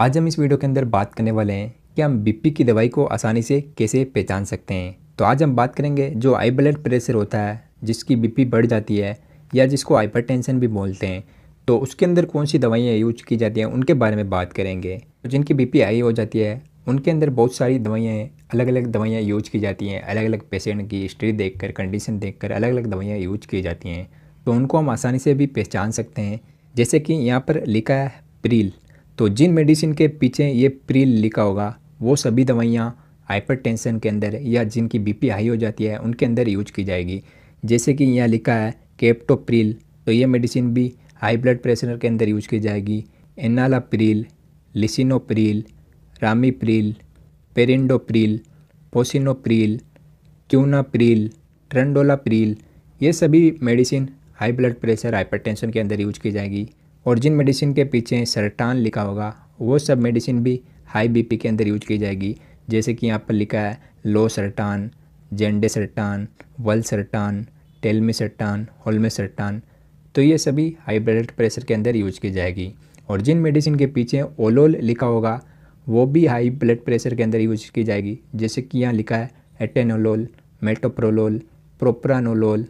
आज हम इस वीडियो के अंदर बात करने वाले हैं कि हम बीपी की दवाई को आसानी से कैसे पहचान सकते हैं तो आज हम बात करेंगे जो हाई ब्लड प्रेशर होता है जिसकी बीपी बढ़ जाती है या जिसको हाइपरटेंशन भी बोलते हैं तो उसके अंदर कौन सी दवाइयाँ यूज की जाती हैं उनके बारे में बात करेंगे तो जिनकी बीपी हाई हो जाती है उनके अंदर बहुत सारी दवाइयाँ अलग अलग दवाइयाँ यूज की जाती हैं अलग अलग पेशेंट की हिस्ट्री देखकर कंडीशन देखकर अलग अलग दवाइयाँ यूज की जाती हैं तो उनको हम आसानी से भी पहचान सकते हैं जैसे कि यहाँ पर लिखा है प्रील तो जिन मेडिसिन के पीछे ये प्रील लिखा होगा वो सभी दवाइयाँ हाइपरटेंशन के अंदर या जिनकी बीपी हाई हो जाती है उनके अंदर यूज की जाएगी जैसे कि यहाँ लिखा है केप्टोप्रील तो ये मेडिसिन भी हाई ब्लड प्रेशर के अंदर यूज की जाएगी प्रील लिसिनोप्रील रामीप्रील क्यूना पोसिनोप्रील क्यूनाप्रील प्रील ये सभी medicine high blood pressure hypertension के अंदर यूज की जाएगी और जिन मेडिसिन के पीछे सरटान लिखा होगा वो सब मेडिसिन भी हाई बीपी के अंदर यूज की जाएगी जैसे कि यहाँ पर लिखा है लो सरटान जेंडे सरटान वल सरटान टेलमी सरटान होलमे सरटान तो ये सभी हाई ब्लड प्रेशर के अंदर यूज की जाएगी और जिन मेडिसिन के पीछे ओलोल लिखा होगा वो भी हाई ब्लड प्रेशर के अंदर यूज की जाएगी जैसे कि यहाँ लिखा है एटेनोलोल मेटोप्रोलोल प्रोप्रानोलोल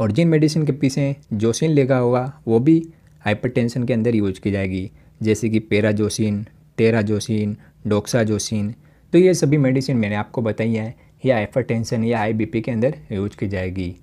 और जिन मेडिसिन के पीछे जोसिन लेगा होगा वो भी हाइपरटेंशन के अंदर यूज की जाएगी जैसे कि पेराजोसिन टेराजोसिन डोक्साजोसिन तो ये सभी मेडिसिन मैंने आपको बताई हैं या हाइपरटेंशन या आई के अंदर यूज की जाएगी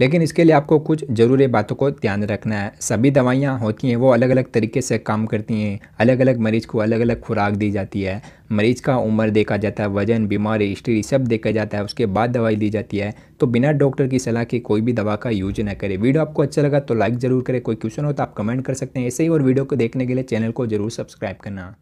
लेकिन इसके लिए आपको कुछ ज़रूरी बातों को ध्यान रखना है सभी दवाइयाँ होती हैं वो अलग अलग तरीके से काम करती हैं अलग अलग मरीज़ को अलग अलग खुराक दी जाती है मरीज़ का उम्र देखा जाता है वजन बीमारी हिस्ट्री सब देखा जाता है उसके बाद दवाई दी जाती है तो बिना डॉक्टर की सलाह के कोई भी दवा का यूज ना करें वीडियो आपको अच्छा लगा तो लाइक ज़रूर करें कोई क्वेश्चन हो तो आप कमेंट कर सकते हैं ऐसे ही और वीडियो को देखने के लिए चैनल को ज़रूर सब्सक्राइब करना